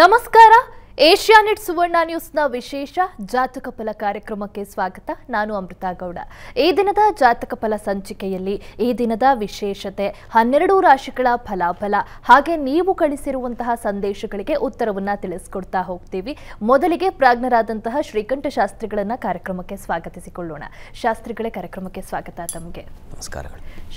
ನಮಸ್ಕಾರ ಏಷ್ಯಾನೆಟ್ ಸುವರ್ಣ ನ್ಯೂಸ್ನ ವಿಶೇಷ ಜಾತಕ ಫಲ ಕಾರ್ಯಕ್ರಮಕ್ಕೆ ಸ್ವಾಗತ ನಾನು ಅಮೃತಾ ಗೌಡ ಈ ದಿನದ ಜಾತಕ ಫಲ ಸಂಚಿಕೆಯಲ್ಲಿ ಈ ದಿನದ ವಿಶೇಷತೆ ಹನ್ನೆರಡು ರಾಶಿಗಳ ಫಲಾಫಲ ಹಾಗೆ ನೀವು ಕಳಿಸಿರುವಂತಹ ಸಂದೇಶಗಳಿಗೆ ಉತ್ತರವನ್ನು ತಿಳಿಸ್ಕೊಡ್ತಾ ಹೋಗ್ತೀವಿ ಮೊದಲಿಗೆ ಪ್ರಾಜ್ಞರಾದಂತಹ ಶ್ರೀಕಂಠ ಶಾಸ್ತ್ರಿಗಳನ್ನ ಕಾರ್ಯಕ್ರಮಕ್ಕೆ ಸ್ವಾಗತಿಸಿಕೊಳ್ಳೋಣ ಶಾಸ್ತ್ರಿಗಳೇ ಕಾರ್ಯಕ್ರಮಕ್ಕೆ ಸ್ವಾಗತ ತಮಗೆ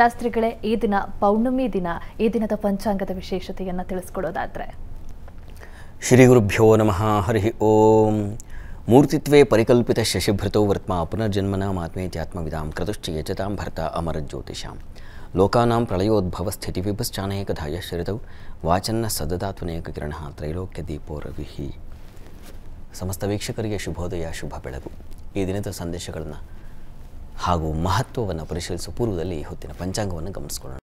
ಶಾಸ್ತ್ರಿಗಳೇ ಈ ದಿನ ಪೌರ್ಣಮಿ ದಿನ ಈ ದಿನದ ಪಂಚಾಂಗದ ವಿಶೇಷತೆಯನ್ನು ತಿಳಿಸ್ಕೊಡೋದಾದ್ರೆ ಶ್ರೀಗುರುಭ್ಯೋ ನಮಃ ಹರಿ ಓಂ ಮೂರ್ತಿತ್ವೇ ಪರಿಕಲ್ಪಿತ ಶಶಿಭೃತೌ ವರ್ತ್ಮ ಪುನರ್ಜನ್ಮನ ಕೃತುಶ್ಚೇಚತಾಂ ಭರ್ತ ಅಮರಜ್ಯೋತಿಷಾಂ ಲೋಕಾನಾಂ ಪ್ರಳಯೋದ್ಭವ ಸ್ಥಿತಿ ವಿಭಶ್ಚಾನೇಕಧಾಯಶ್ಚರಿತೌ ವಾಚನ್ನ ತ್ರೈಲೋಕ್ಯ ದೀಪೋ ರವಿಹಿ ಸಮಸ್ತ ವೀಕ್ಷಕರಿಗೆ ಶುಭೋದಯ ಶುಭ ಬೆಳಗು ಈ ದಿನದ ಸಂದೇಶಗಳನ್ನು ಹಾಗೂ ಮಹತ್ವವನ್ನು ಪರಿಶೀಲಿಸುವ ಪೂರ್ವದಲ್ಲಿ ಹೊತ್ತಿನ ಪಂಚಾಂಗವನ್ನು ಗಮನಿಸಿಕೊಳ್ಳೋಣ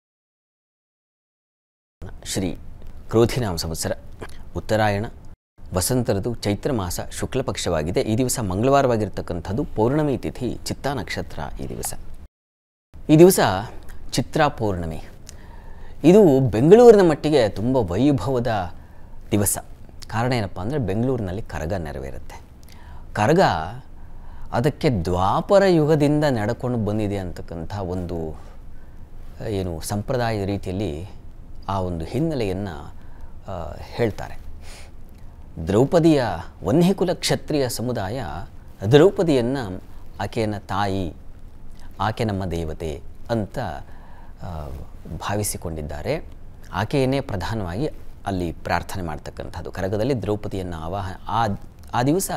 ಶ್ರೀ ಕ್ರೋಧಿನಾಮ ಸಂವತ್ಸರ ಉತ್ತರಾಯಣ ವಸಂತ ಚೈತ್ರ ಮಾಸ ಶುಕ್ಲ ಪಕ್ಷವಾಗಿದೆ ಈ ದಿವಸ ಮಂಗಳವಾರವಾಗಿರ್ತಕ್ಕಂಥದ್ದು ಪೌರ್ಣಮಿ ತಿಥಿ ಚಿತ್ತಾ ನಕ್ಷತ್ರ ಈ ದಿವಸ ಈ ದಿವಸ ಚಿತ್ರಾ ಪೌರ್ಣಮಿ ಇದು ಬೆಂಗಳೂರಿನ ಮಟ್ಟಿಗೆ ತುಂಬ ವೈಭವದ ದಿವಸ ಕಾರಣ ಏನಪ್ಪ ಅಂದರೆ ಬೆಂಗಳೂರಿನಲ್ಲಿ ಕರಗ ನೆರವೇರುತ್ತೆ ಕರಗ ಅದಕ್ಕೆ ದ್ವಾಪರ ಯುಗದಿಂದ ನಡ್ಕೊಂಡು ಬಂದಿದೆ ಅಂತಕ್ಕಂಥ ಒಂದು ಏನು ಸಂಪ್ರದಾಯದ ರೀತಿಯಲ್ಲಿ ಆ ಒಂದು ಹಿನ್ನೆಲೆಯನ್ನು ಹೇಳ್ತಾರೆ ದ್ರೌಪದಿಯ ವನ್ಯಕುಲ ಕ್ಷತ್ರಿಯ ಸಮುದಾಯ ದ್ರೌಪದಿಯನ್ನು ಆಕೆಯನ್ನ ತಾಯಿ ಆಕೆ ನಮ್ಮ ದೇವತೆ ಅಂತ ಭಾವಿಸಿಕೊಂಡಿದ್ದಾರೆ ಆಕೆಯನ್ನೇ ಪ್ರಧಾನವಾಗಿ ಅಲ್ಲಿ ಪ್ರಾರ್ಥನೆ ಮಾಡ್ತಕ್ಕಂಥದ್ದು ಕರಗದಲ್ಲಿ ದ್ರೌಪದಿಯನ್ನು ಆವಾಹ ಆ ಆ ದಿವಸ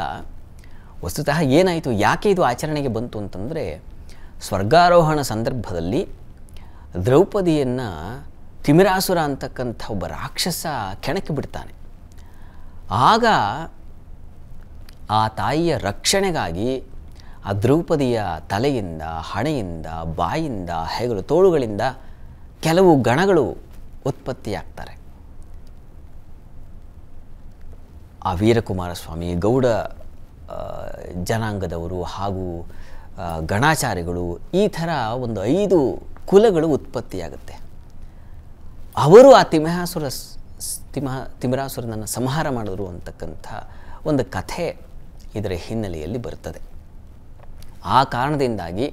ವಸ್ತುತಃ ಏನಾಯಿತು ಯಾಕೆ ಇದು ಆಚರಣೆಗೆ ಬಂತು ಅಂತಂದರೆ ಸ್ವರ್ಗಾರೋಹಣ ಸಂದರ್ಭದಲ್ಲಿ ದ್ರೌಪದಿಯನ್ನು ತಿಮಿರಾಸುರ ಅಂತಕ್ಕಂಥ ಒಬ್ಬ ರಾಕ್ಷಸ ಕೆಣಕ್ಕೆ ಬಿಡ್ತಾನೆ ಆಗ ಆ ತಾಯಿಯ ರಕ್ಷಣೆಗಾಗಿ ಆ ದ್ರೌಪದಿಯ ತಲೆಯಿಂದ ಹಣೆಯಿಂದ ಬಾಯಿಂದ ಹೆಗಲು ತೋಳುಗಳಿಂದ ಕೆಲವು ಗಣಗಳು ಉತ್ಪತ್ತಿಯಾಗ್ತಾರೆ ಆ ವೀರಕುಮಾರ ಸ್ವಾಮಿ ಗೌಡ ಜನಾಂಗದವರು ಹಾಗೂ ಗಣಾಚಾರಿಗಳು ಈ ಥರ ಒಂದು ಐದು ಕುಲಗಳು ಉತ್ಪತ್ತಿಯಾಗುತ್ತೆ ಅವರು ಆ ತಿಮಹಾಸುರ ತಿಮ ತಿಮರಾಸುರನನ್ನು ಸಂಹಾರ ಮಾಡಿದ್ರು ಅಂತಕ್ಕಂಥ ಒಂದು ಕಥೆ ಇದರ ಹಿನ್ನೆಲೆಯಲ್ಲಿ ಬರ್ತದೆ ಆ ಕಾರಣದಿಂದಾಗಿ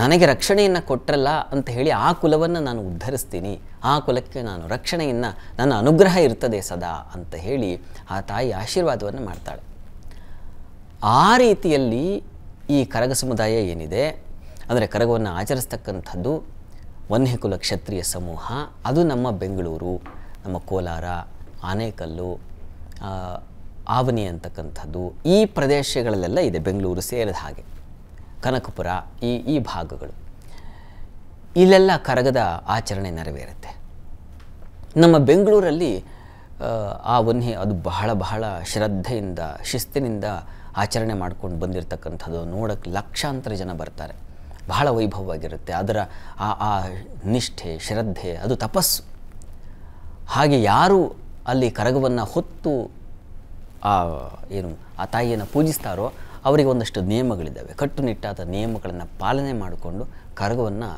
ನನಗೆ ರಕ್ಷಣೆಯನ್ನು ಕೊಟ್ಟರಲ್ಲ ಅಂತ ಹೇಳಿ ಆ ಕುಲವನ್ನು ನಾನು ಉದ್ಧರಿಸ್ತೀನಿ ಆ ಕುಲಕ್ಕೆ ನಾನು ರಕ್ಷಣೆಯನ್ನು ನನ್ನ ಅನುಗ್ರಹ ಇರ್ತದೆ ಸದಾ ಅಂತ ಹೇಳಿ ಆ ತಾಯಿ ಆಶೀರ್ವಾದವನ್ನು ಮಾಡ್ತಾಳೆ ಆ ರೀತಿಯಲ್ಲಿ ಈ ಕರಗ ಸಮುದಾಯ ಏನಿದೆ ಅಂದರೆ ಕರಗವನ್ನು ಆಚರಿಸ್ತಕ್ಕಂಥದ್ದು ವನ್ಯಕುಲ ಕ್ಷತ್ರಿಯ ಸಮೂಹ ಅದು ನಮ್ಮ ಬೆಂಗಳೂರು ನಮ್ಮ ಕೋಲಾರ ಆನೇಕಲ್ಲು ಆವನಿ ಅಂತಕ್ಕಂಥದ್ದು ಈ ಪ್ರದೇಶಗಳಲ್ಲೆಲ್ಲ ಇದೆ ಬೆಂಗಳೂರು ಸೇರಿದ ಹಾಗೆ ಕನಕಪುರ ಈ ಈ ಭಾಗಗಳು ಇಲ್ಲೆಲ್ಲ ಕರಗದ ಆಚರಣೆ ನೆರವೇರುತ್ತೆ ನಮ್ಮ ಬೆಂಗಳೂರಲ್ಲಿ ಆ ವನ್ಹಿ ಅದು ಬಹಳ ಬಹಳ ಶ್ರದ್ಧೆಯಿಂದ ಶಿಸ್ತಿನಿಂದ ಆಚರಣೆ ಮಾಡ್ಕೊಂಡು ಬಂದಿರತಕ್ಕಂಥದ್ದು ನೋಡೋಕ್ಕೆ ಲಕ್ಷಾಂತರ ಜನ ಬರ್ತಾರೆ ಬಹಳ ವೈಭವವಾಗಿರುತ್ತೆ ಅದರ ಆ ಆ ನಿಷ್ಠೆ ಶ್ರದ್ಧೆ ಅದು ತಪಸ್ಸು ಹಾಗೆ ಯಾರು ಅಲ್ಲಿ ಕರಗವನ್ನು ಹೊತ್ತು ಆ ಏನು ಆ ತಾಯಿಯನ್ನು ಪೂಜಿಸ್ತಾರೋ ಅವರಿಗೆ ಒಂದಷ್ಟು ನಿಯಮಗಳಿದ್ದಾವೆ ಕಟ್ಟುನಿಟ್ಟಾದ ನಿಯಮಗಳನ್ನು ಪಾಲನೆ ಮಾಡಿಕೊಂಡು ಕರಗವನ್ನು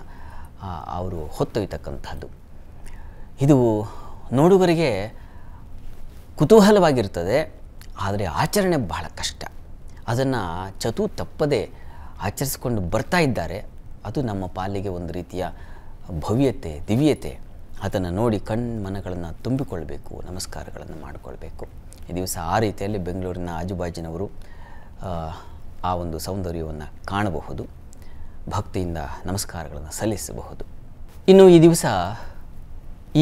ಅವರು ಹೊತ್ತೊಯ್ತಕ್ಕಂಥದ್ದು ಇದು ನೋಡುವರಿಗೆ ಕುತೂಹಲವಾಗಿರ್ತದೆ ಆದರೆ ಆಚರಣೆ ಬಹಳ ಕಷ್ಟ ಅದನ್ನು ಚತು ತಪ್ಪದೆ ಆಚರಿಸಿಕೊಂಡು ಬರ್ತಾ ಇದ್ದಾರೆ ಅದು ನಮ್ಮ ಪಾಲಿಗೆ ಒಂದು ರೀತಿಯ ಭವ್ಯತೆ ದಿವ್ಯತೆ ಅದನ್ನು ನೋಡಿ ಕಣ್ಮನಗಳನ್ನು ತುಂಬಿಕೊಳ್ಬೇಕು ನಮಸ್ಕಾರಗಳನ್ನು ಮಾಡಿಕೊಳ್ಬೇಕು ಈ ದಿವಸ ಆ ರೀತಿಯಲ್ಲಿ ಬೆಂಗಳೂರಿನ ಆಜುಬಾಜಿನವರು ಆ ಒಂದು ಸೌಂದರ್ಯವನ್ನು ಕಾಣಬಹುದು ಭಕ್ತಿಯಿಂದ ನಮಸ್ಕಾರಗಳನ್ನು ಸಲ್ಲಿಸಬಹುದು ಇನ್ನು ಈ ದಿವಸ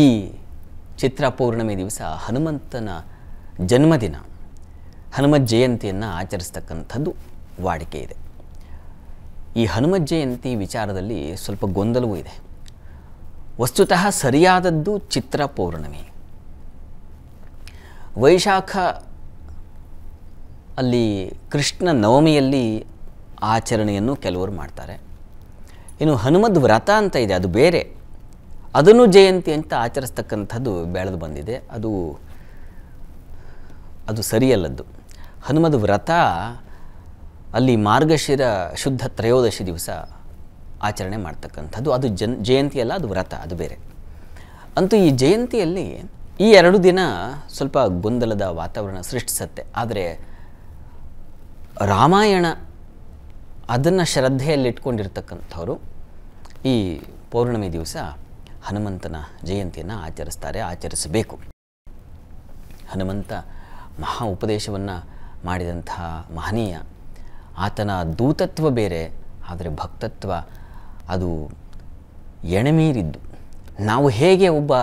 ಈ ಚಿತ್ರ ಪೌರ್ಣಮಿ ದಿವಸ ಹನುಮಂತನ ಜನ್ಮದಿನ ಹನುಮ ಜಯಂತಿಯನ್ನು ಆಚರಿಸ್ತಕ್ಕಂಥದ್ದು ವಾಡಿಕೆ ಇದೆ ಈ ಹನುಮ ಜಯಂತಿ ವಿಚಾರದಲ್ಲಿ ಸ್ವಲ್ಪ ಗೊಂದಲವೂ ಇದೆ ವಸ್ತುತಃ ಸರಿಯಾದದ್ದು ಚಿತ್ರ ಪೌರ್ಣಮಿ ವೈಶಾಖ ಅಲ್ಲಿ ಕೃಷ್ಣ ನವಮಿಯಲ್ಲಿ ಆಚರಣೆಯನ್ನು ಕೆಲವರು ಮಾಡ್ತಾರೆ ಇನ್ನು ಹನುಮದ್ ವ್ರತ ಅಂತ ಇದೆ ಅದು ಬೇರೆ ಅದನ್ನು ಜಯಂತಿ ಅಂತ ಆಚರಿಸ್ತಕ್ಕಂಥದ್ದು ಬೆಳೆದು ಬಂದಿದೆ ಅದು ಅದು ಸರಿಯಲ್ಲದ್ದು ಹನುಮದ್ ವ್ರತ ಅಲ್ಲಿ ಮಾರ್ಗಶಿರ ಶುದ್ಧ ತ್ರಯೋದಶಿ ದಿವಸ ಆಚರಣೆ ಮಾಡ್ತಕ್ಕಂಥದ್ದು ಅದು ಜನ್ ಜಯಂತಿ ಅಲ್ಲ ಅದು ವ್ರತ ಅದು ಬೇರೆ ಅಂತೂ ಈ ಜಯಂತಿಯಲ್ಲಿ ಈ ಎರಡು ದಿನ ಸ್ವಲ್ಪ ಗೊಂದಲದ ವಾತಾವರಣ ಸೃಷ್ಟಿಸತ್ತೆ ಆದರೆ ರಾಮಾಯಣ ಅದನ್ನು ಶ್ರದ್ಧೆಯಲ್ಲಿಟ್ಕೊಂಡಿರ್ತಕ್ಕಂಥವರು ಈ ಪೌರ್ಣಮಿ ದಿವಸ ಹನುಮಂತನ ಜಯಂತಿಯನ್ನು ಆಚರಿಸ್ತಾರೆ ಆಚರಿಸಬೇಕು ಹನುಮಂತ ಮಹಾ ಉಪದೇಶವನ್ನು ಮಾಡಿದಂತಹ ಮಹನೀಯ ಆತನ ದೂತತ್ವ ಬೇರೆ ಆದರೆ ಭಕ್ತತ್ವ ಅದು ಎಣೆಮೀರಿದ್ದು ನಾವು ಹೇಗೆ ಒಬ್ಬ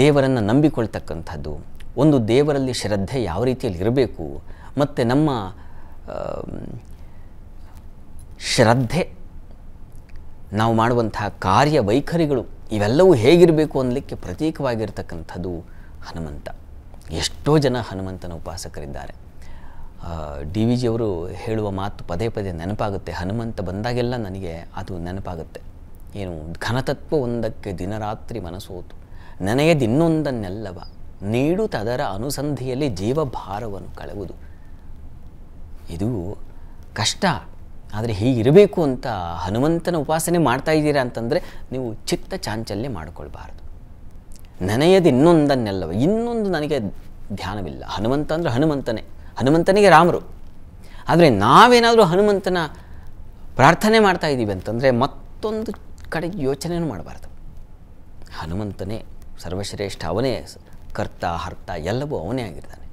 ದೇವರನ್ನು ನಂಬಿಕೊಳ್ತಕ್ಕಂಥದ್ದು ಒಂದು ದೇವರಲ್ಲಿ ಶ್ರದ್ಧೆ ಯಾವ ರೀತಿಯಲ್ಲಿ ಇರಬೇಕು ಮತ್ತು ನಮ್ಮ ಶ್ರದ್ಧೆ ನಾವು ಮಾಡುವಂತಹ ಕಾರ್ಯ ವೈಖರಿಗಳು ಇವೆಲ್ಲವೂ ಹೇಗಿರಬೇಕು ಅನ್ನಲಿಕ್ಕೆ ಪ್ರತೀಕವಾಗಿರ್ತಕ್ಕಂಥದ್ದು ಹನುಮಂತ ಎಷ್ಟೋ ಜನ ಹನುಮಂತನ ಉಪಾಸಕರಿದ್ದಾರೆ ಡಿ ವಿ ಜಿಯವರು ಹೇಳುವ ಮಾತು ಪದೇ ಪದೇ ನೆನಪಾಗುತ್ತೆ ಹನುಮಂತ ಬಂದಾಗೆಲ್ಲ ನನಗೆ ಅದು ನೆನಪಾಗುತ್ತೆ ಏನು ಘನತತ್ವ ಒಂದಕ್ಕೆ ದಿನರಾತ್ರಿ ಮನಸೋತು ನನಗೆದು ಇನ್ನೊಂದನ್ನೆಲ್ಲವ ನೀಡು ತದರ ಅನುಸಂಧಿಯಲ್ಲಿ ಜೀವಭಾರವನ್ನು ಕಳೆವುದು ಇದು ಕಷ್ಟ ಆದರೆ ಹೀಗಿರಬೇಕು ಅಂತ ಹನುಮಂತನ ಉಪಾಸನೆ ಮಾಡ್ತಾ ಇದ್ದೀರಾ ಅಂತಂದರೆ ನೀವು ಚಿತ್ತ ಚಾಂಚಲ್ಯ ಮಾಡಿಕೊಳ್ಬಾರ್ದು ನೆನೆಯದು ಇನ್ನೊಂದನ್ನೆಲ್ಲವ ಇನ್ನೊಂದು ನನಗೆ ಧ್ಯಾನವಿಲ್ಲ ಹನುಮಂತ ಅಂದರೆ ಹನುಮಂತನೇ ಹನುಮಂತನಿಗೆ ರಾಮರು ಆದರೆ ನಾವೇನಾದರೂ ಹನುಮಂತನ ಪ್ರಾರ್ಥನೆ ಮಾಡ್ತಾ ಇದ್ದೀವಿ ಅಂತಂದರೆ ಮತ್ತೊಂದು ಕಡೆ ಯೋಚನೆಯೂ ಮಾಡಬಾರ್ದು ಹನುಮಂತನೇ ಸರ್ವಶ್ರೇಷ್ಠ ಅವನೇ ಕರ್ತ ಹರ್ತ ಎಲ್ಲವೂ ಅವನೇ ಆಗಿರ್ತಾನೆ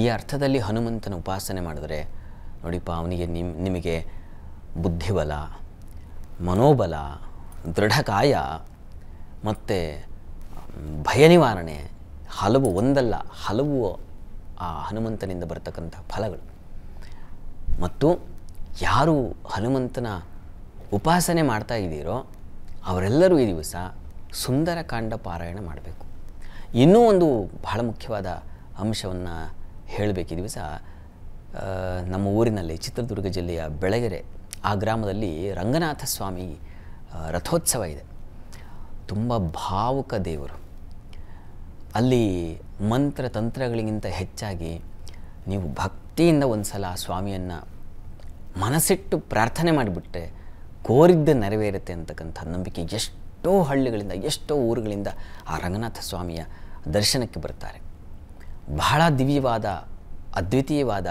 ಈ ಅರ್ಥದಲ್ಲಿ ಹನುಮಂತನ ಉಪಾಸನೆ ಮಾಡಿದ್ರೆ ನೋಡಿಪ್ಪ ಅವನಿಗೆ ನಿಮ್ ನಿಮಗೆ ಬುದ್ಧಿಬಲ ಮನೋಬಲ ದೃಢಕಾಯ ಮತ್ತು ಭಯ ನಿವಾರಣೆ ಹಲವು ಒಂದಲ್ಲ ಹಲವು ಆ ಹನುಮಂತನಿಂದ ಬರತಕ್ಕಂಥ ಫಲಗಳು ಮತ್ತು ಯಾರು ಹನುಮಂತನ ಉಪಾಸನೆ ಮಾಡ್ತಾ ಇದ್ದೀರೋ ಅವರೆಲ್ಲರೂ ಈ ದಿವಸ ಸುಂದರಕಾಂಡ ಪಾರಾಯಣ ಮಾಡಬೇಕು ಇನ್ನೂ ಒಂದು ಬಹಳ ಮುಖ್ಯವಾದ ಅಂಶವನ್ನು ಹೇಳಬೇಕು ಈ ದಿವಸ ನಮ್ಮ ಊರಿನಲ್ಲಿ ಚಿತ್ರದುರ್ಗ ಜಿಲ್ಲೆಯ ಬೆಳಗೆರೆ ಆ ಗ್ರಾಮದಲ್ಲಿ ರಂಗನಾಥ ಸ್ವಾಮಿ ರಥೋತ್ಸವ ಇದೆ ತುಂಬ ಭಾವುಕ ದೇವರು ಅಲ್ಲಿ ಮಂತ್ರ ತಂತ್ರಗಳಿಗಿಂತ ಹೆಚ್ಚಾಗಿ ನೀವು ಭಕ್ತಿಯಿಂದ ಒಂದು ಸಲ ಸ್ವಾಮಿಯನ್ನು ಮನಸ್ಸಿಟ್ಟು ಪ್ರಾರ್ಥನೆ ಮಾಡಿಬಿಟ್ಟರೆ ಕೋರಿದ್ದ ನೆರವೇರುತ್ತೆ ಅಂತಕ್ಕಂಥ ನಂಬಿಕೆ ಎಷ್ಟೋ ಹಳ್ಳಿಗಳಿಂದ ಎಷ್ಟೋ ಊರುಗಳಿಂದ ಆ ರಂಗನಾಥ ಸ್ವಾಮಿಯ ದರ್ಶನಕ್ಕೆ ಬರ್ತಾರೆ ಬಹಳ ದಿವ್ಯವಾದ ಅದ್ವಿತೀಯವಾದ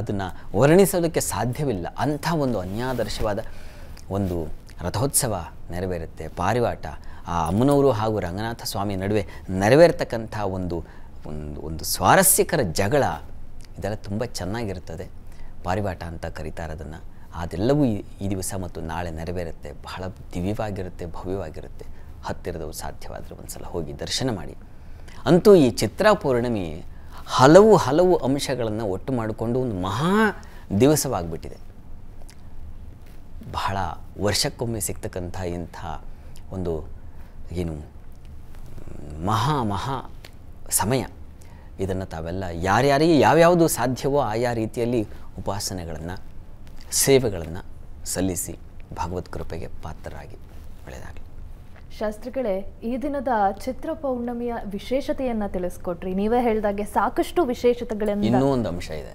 ಅದನ್ನು ವರ್ಣಿಸೋದಕ್ಕೆ ಸಾಧ್ಯವಿಲ್ಲ ಅಂಥ ಒಂದು ಅನ್ಯಾದರ್ಶವಾದ ಒಂದು ರಥೋತ್ಸವ ನೆರವೇರುತ್ತೆ ಪಾರಿವಾಟ ಆ ಅಮ್ಮನವರು ಹಾಗೂ ರಂಗನಾಥ ಸ್ವಾಮಿ ನಡುವೆ ನೆರವೇರ್ತಕ್ಕಂಥ ಒಂದು ಒಂದು ಒಂದು ಸ್ವಾರಸ್ಯಕರ ಜಗಳ ಇದೆಲ್ಲ ತುಂಬ ಚೆನ್ನಾಗಿರ್ತದೆ ಪಾರಿವಾಟ ಅಂತ ಕರೀತಾರೆ ಅದನ್ನು ಅದೆಲ್ಲವೂ ಈ ದಿವಸ ಮತ್ತು ನಾಳೆ ನೆರವೇರುತ್ತೆ ಬಹಳ ದಿವ್ಯವಾಗಿರುತ್ತೆ ಭವ್ಯವಾಗಿರುತ್ತೆ ಹತ್ತಿರದವು ಸಾಧ್ಯವಾದರೆ ಒಂದು ಸಲ ಹೋಗಿ ದರ್ಶನ ಮಾಡಿ ಅಂತೂ ಈ ಚಿತ್ರ ಪೂರ್ಣಿಮೆ ಹಲವು ಹಲವು ಅಂಶಗಳನ್ನು ಒಟ್ಟು ಮಾಡಿಕೊಂಡು ಒಂದು ಮಹಾ ದಿವಸವಾಗ್ಬಿಟ್ಟಿದೆ ಬಹಳ ವರ್ಷಕ್ಕೊಮ್ಮೆ ಸಿಗ್ತಕ್ಕಂಥ ಇಂಥ ಒಂದು ಏನು ಮಹಾ ಮಹಾ ಸಮಯ ಇದನ್ನು ತಾವೆಲ್ಲ ಯಾರ್ಯಾರಿಗೆ ಯಾವ್ಯಾವುದು ಸಾಧ್ಯವೋ ಆಯಾ ರೀತಿಯಲ್ಲಿ ಉಪಾಸನೆಗಳನ್ನು ಸೇವೆಗಳನ್ನು ಸಲ್ಲಿಸಿ ಭಾಗವತ್ ಕೃಪೆಗೆ ಪಾತ್ರರಾಗಿ ಒಳ್ಳೆಯದಾಗಲಿ ಶಾಸ್ತ್ರಿಗಳೇ ಈ ದಿನದ ಚಿತ್ರ ಪೌರ್ಣಮಿಯ ವಿಶೇಷತೆಯನ್ನು ತಿಳಿಸ್ಕೊಟ್ರಿ ನೀವೇ ಹೇಳಿದಾಗೆ ಸಾಕಷ್ಟು ವಿಶೇಷತೆಗಳನ್ನು ಇನ್ನೂ ಒಂದು ಅಂಶ ಇದೆ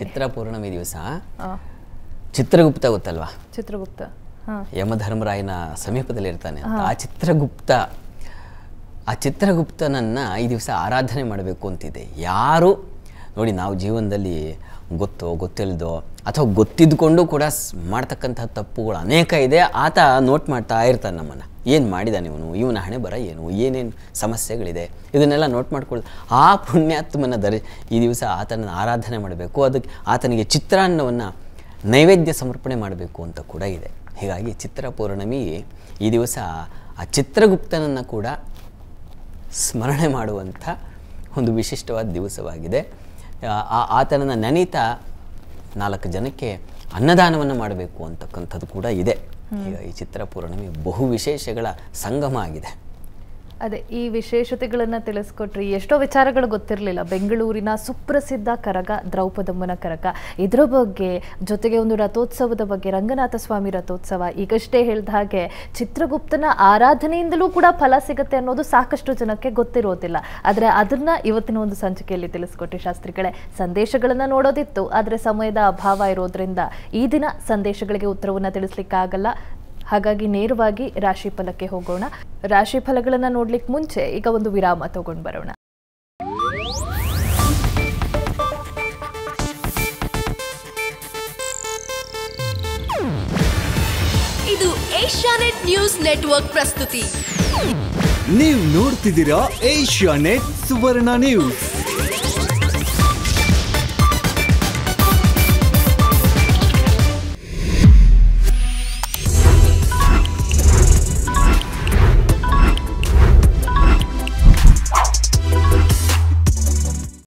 ಚಿತ್ರ ಪೌರ್ಣಮಿ ದಿವಸ ಚಿತ್ರಗುಪ್ತ ಗೊತ್ತಲ್ವಾ ಚಿತ್ರಗುಪ್ತ ಯಮಧರ್ಮರಾಯನ ಸಮೀಪದಲ್ಲಿ ಇರ್ತಾನೆ ಅಂತ ಆ ಚಿತ್ರಗುಪ್ತ ಆ ಚಿತ್ರಗುಪ್ತನನ್ನ ಈ ದಿವಸ ಆರಾಧನೆ ಮಾಡಬೇಕು ಅಂತಿದೆ ಯಾರು ನೋಡಿ ನಾವು ಜೀವನದಲ್ಲಿ ಗೊತ್ತೋ ಗೊತ್ತಿಲ್ಲದೋ ಅಥವಾ ಗೊತ್ತಿದ್ಕೊಂಡು ಕೂಡ ಮಾಡ್ತಕ್ಕಂತಹ ತಪ್ಪುಗಳು ಅನೇಕ ಇದೆ ಆತ ನೋಟ್ ಮಾಡ್ತಾ ಇರ್ತಾನೆ ನಮ್ಮನ್ನು ಏನು ಮಾಡಿದಾನೆ ಇವನು ಇವನ ಹಣೆ ಬರ ಏನು ಏನೇನು ಸಮಸ್ಯೆಗಳಿದೆ ಇದನ್ನೆಲ್ಲ ನೋಟ್ ಮಾಡ್ಕೊಳ್ಳಿ ಆ ಪುಣ್ಯಾತ್ಮನ ದರ್ ಈ ದಿವಸ ಆತನ ಆರಾಧನೆ ಮಾಡಬೇಕು ಅದಕ್ಕೆ ಆತನಿಗೆ ಚಿತ್ರಾನ್ನವನ್ನು ನೈವೇದ್ಯ ಸಮರ್ಪಣೆ ಮಾಡಬೇಕು ಅಂತ ಕೂಡ ಇದೆ ಹೀಗಾಗಿ ಚಿತ್ರ ಪೌರ್ಣಮಿ ಈ ದಿವಸ ಆ ಚಿತ್ರಗುಪ್ತನನ್ನು ಕೂಡ ಸ್ಮರಣೆ ಮಾಡುವಂಥ ಒಂದು ವಿಶಿಷ್ಟವಾದ ದಿವಸವಾಗಿದೆ ಆ ಆತನನ್ನು ನೆನೀತ ನಾಲ್ಕು ಜನಕ್ಕೆ ಅನ್ನದಾನವನ್ನು ಮಾಡಬೇಕು ಅಂತಕ್ಕಂಥದ್ದು ಕೂಡ ಇದೆ ಈಗ ಈ ಚಿತ್ರ ಪೂರ್ಣಮಿ ಬಹು ವಿಶೇಷಗಳ ಸಂಗಮ ಆಗಿದೆ ಅದೇ ಈ ವಿಶೇಷತೆಗಳನ್ನು ತಿಳಿಸ್ಕೊಟ್ರಿ ಎಷ್ಟೋ ವಿಚಾರಗಳು ಗೊತ್ತಿರಲಿಲ್ಲ ಬೆಂಗಳೂರಿನ ಸುಪ್ರಸಿದ್ಧ ಕರಗ ದ್ರೌಪದಮ್ಮನ ಕರಗ ಇದರ ಬಗ್ಗೆ ಜೊತೆಗೆ ಒಂದು ರಥೋತ್ಸವದ ಬಗ್ಗೆ ರಂಗನಾಥ ಸ್ವಾಮಿ ರಥೋತ್ಸವ ಈಗಷ್ಟೇ ಹೇಳಿದ ಹಾಗೆ ಚಿತ್ರಗುಪ್ತನ ಆರಾಧನೆಯಿಂದಲೂ ಕೂಡ ಫಲ ಸಿಗುತ್ತೆ ಅನ್ನೋದು ಸಾಕಷ್ಟು ಜನಕ್ಕೆ ಗೊತ್ತಿರೋದಿಲ್ಲ ಆದರೆ ಅದನ್ನ ಇವತ್ತಿನ ಒಂದು ಸಂಚಿಕೆಯಲ್ಲಿ ತಿಳಿಸ್ಕೊಟ್ರಿ ಶಾಸ್ತ್ರಿಗಳೇ ಸಂದೇಶಗಳನ್ನು ನೋಡೋದಿತ್ತು ಆದರೆ ಸಮಯದ ಅಭಾವ ಇರೋದ್ರಿಂದ ಈ ದಿನ ಸಂದೇಶಗಳಿಗೆ ಉತ್ತರವನ್ನು ತಿಳಿಸ್ಲಿಕ್ಕಾಗಲ್ಲ ಹಾಗಾಗಿ ನೇರವಾಗಿ ರಾಶಿ ಫಲಕ್ಕೆ ಹೋಗೋಣ ರಾಶಿ ಫಲಗಳನ್ನ ನೋಡ್ಲಿಕ್ಕೆ ಮುಂಚೆ ಈಗ ಒಂದು ವಿರಾಮ ತಗೊಂಡು ಬರೋಣ ಇದು ಏಷ್ಯಾನೆಟ್ ನ್ಯೂಸ್ ನೆಟ್ವರ್ಕ್ ಪ್ರಸ್ತುತಿ ನೀವು ನೋಡ್ತಿದ್ದೀರಾ ಏಷ್ಯಾನೆಟ್ ಸುವರ್ಣ ನ್ಯೂಸ್